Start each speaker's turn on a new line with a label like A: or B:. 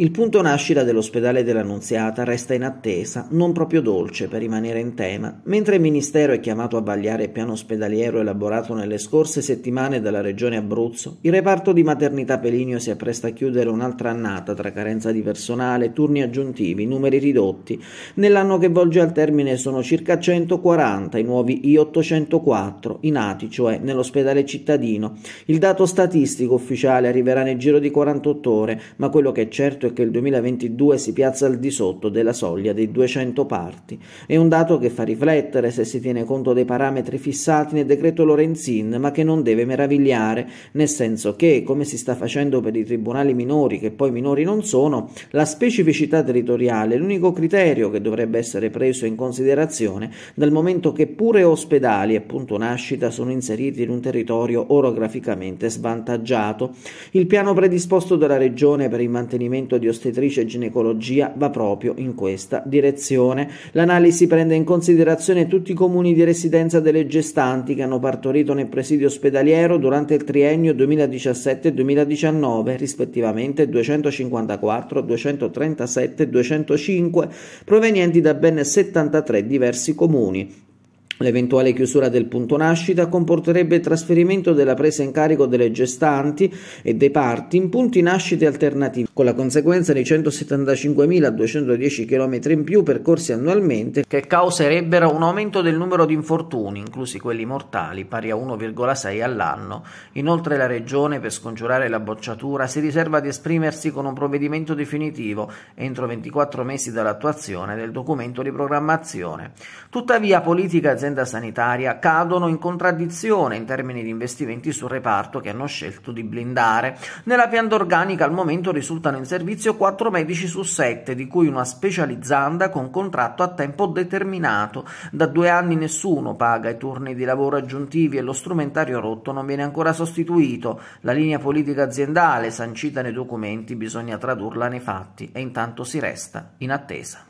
A: Il punto nascita dell'ospedale dell'Annunziata resta in attesa, non proprio dolce per rimanere in tema, mentre il Ministero è chiamato a vagliare il piano ospedaliero elaborato nelle scorse settimane dalla Regione Abruzzo, il reparto di maternità Pelinio si appresta a chiudere un'altra annata tra carenza di personale, turni aggiuntivi, numeri ridotti. Nell'anno che volge al termine sono circa 140 i nuovi I-804 i nati, cioè nell'ospedale cittadino. Il dato statistico ufficiale arriverà nel giro di 48 ore, ma quello che è certo è che il 2022 si piazza al di sotto della soglia dei 200 parti. È un dato che fa riflettere se si tiene conto dei parametri fissati nel decreto Lorenzin, ma che non deve meravigliare, nel senso che, come si sta facendo per i tribunali minori, che poi minori non sono, la specificità territoriale è l'unico criterio che dovrebbe essere preso in considerazione dal momento che pure ospedali e punto nascita sono inseriti in un territorio orograficamente svantaggiato. Il piano predisposto dalla Regione per il mantenimento Dipartimento di Ostetricia e Ginecologia va proprio in questa direzione. L'analisi prende in considerazione tutti i comuni di residenza delle gestanti che hanno partorito nel presidio ospedaliero durante il triennio 2017-2019, rispettivamente 254, 237 205, provenienti da ben 73 diversi comuni. L'eventuale chiusura del punto nascita comporterebbe il trasferimento della presa in carico delle gestanti e dei parti in punti nascite alternativi con la conseguenza di 175.210 km in più percorsi annualmente che causerebbero un aumento del numero di infortuni, inclusi quelli mortali, pari a 1,6 all'anno. Inoltre la Regione, per scongiurare la bocciatura, si riserva di esprimersi con un provvedimento definitivo entro 24 mesi dall'attuazione del documento di programmazione. Tuttavia politica e azienda sanitaria cadono in contraddizione in termini di investimenti sul reparto che hanno scelto di blindare. Nella pianta organica al momento risulta risultano in servizio 4 medici su 7, di cui una specializzanda con contratto a tempo determinato. Da due anni nessuno paga i turni di lavoro aggiuntivi e lo strumentario rotto non viene ancora sostituito. La linea politica aziendale, sancita nei documenti, bisogna tradurla nei fatti e intanto si resta in attesa.